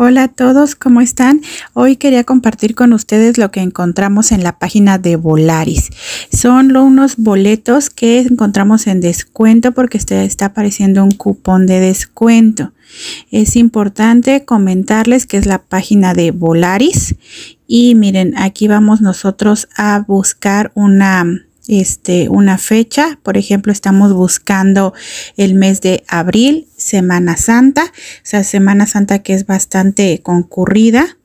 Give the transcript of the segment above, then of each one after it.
Hola a todos, ¿cómo están? Hoy quería compartir con ustedes lo que encontramos en la página de Volaris. Son unos boletos que encontramos en descuento porque este, está apareciendo un cupón de descuento. Es importante comentarles que es la página de Volaris y miren, aquí vamos nosotros a buscar una este, una fecha. Por ejemplo, estamos buscando el mes de abril, Semana Santa. O sea, Semana Santa que es bastante concurrida.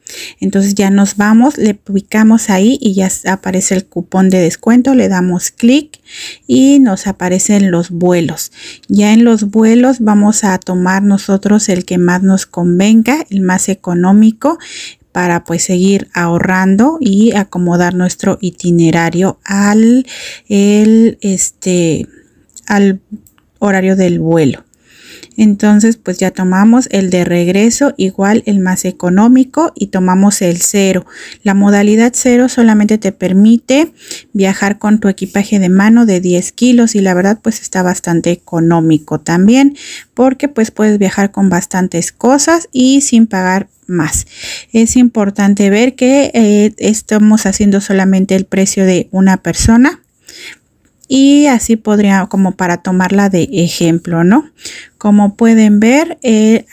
Entonces ya nos vamos, le ubicamos ahí y ya aparece el cupón de descuento, le damos clic y nos aparecen los vuelos. Ya en los vuelos vamos a tomar nosotros el que más nos convenga, el más económico para pues seguir ahorrando y acomodar nuestro itinerario al el este al horario del vuelo entonces pues ya tomamos el de regreso igual el más económico y tomamos el cero la modalidad cero solamente te permite viajar con tu equipaje de mano de 10 kilos y la verdad pues está bastante económico también porque pues puedes viajar con bastantes cosas y sin pagar más. Es importante ver que eh, estamos haciendo solamente el precio de una persona y así podría como para tomarla de ejemplo, ¿no? Como pueden ver, eh,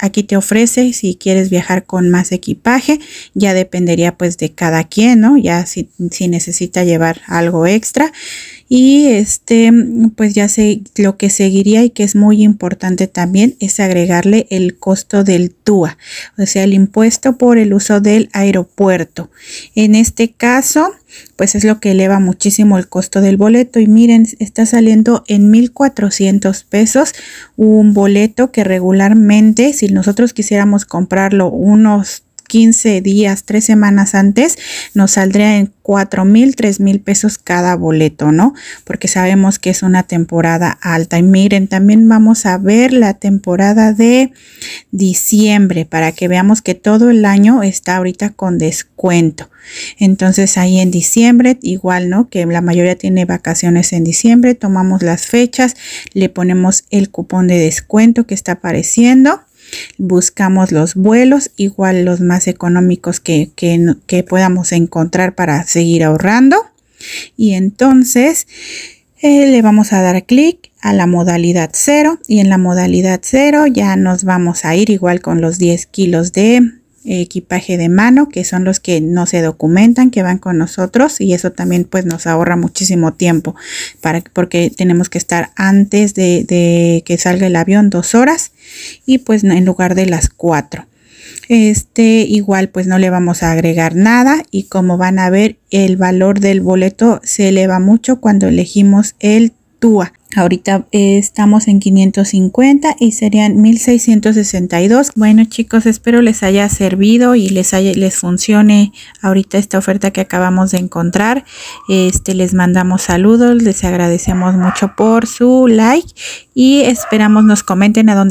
aquí te ofrece si quieres viajar con más equipaje, ya dependería pues de cada quien, ¿no? Ya si, si necesita llevar algo extra y este pues ya sé lo que seguiría y que es muy importante también es agregarle el costo del TUA o sea el impuesto por el uso del aeropuerto en este caso pues es lo que eleva muchísimo el costo del boleto y miren está saliendo en 1400 pesos un boleto que regularmente si nosotros quisiéramos comprarlo unos 15 días, 3 semanas antes, nos saldría en 4 mil, 3 mil pesos cada boleto, ¿no? Porque sabemos que es una temporada alta. Y miren, también vamos a ver la temporada de diciembre para que veamos que todo el año está ahorita con descuento. Entonces ahí en diciembre, igual, ¿no? Que la mayoría tiene vacaciones en diciembre, tomamos las fechas, le ponemos el cupón de descuento que está apareciendo buscamos los vuelos, igual los más económicos que, podamos encontrar para seguir ahorrando. Y entonces eh, le vamos a dar clic a la modalidad 0 y en la modalidad 0 ya nos vamos a ir igual con los 10 kilos de equipaje de mano, que son los que no se documentan, que van con nosotros y eso también pues nos ahorra muchísimo tiempo para, porque tenemos que estar antes de, de que salga el avión dos horas y pues en lugar de las cuatro. Este igual pues no le vamos a agregar nada y como van a ver el valor del boleto se eleva mucho cuando elegimos el TUA Ahorita eh, estamos en 550 y serían 1662. Bueno chicos, espero les haya servido y les, les funcione ahorita esta oferta que acabamos de encontrar. Este, les mandamos saludos, les agradecemos mucho por su like y esperamos nos comenten a dónde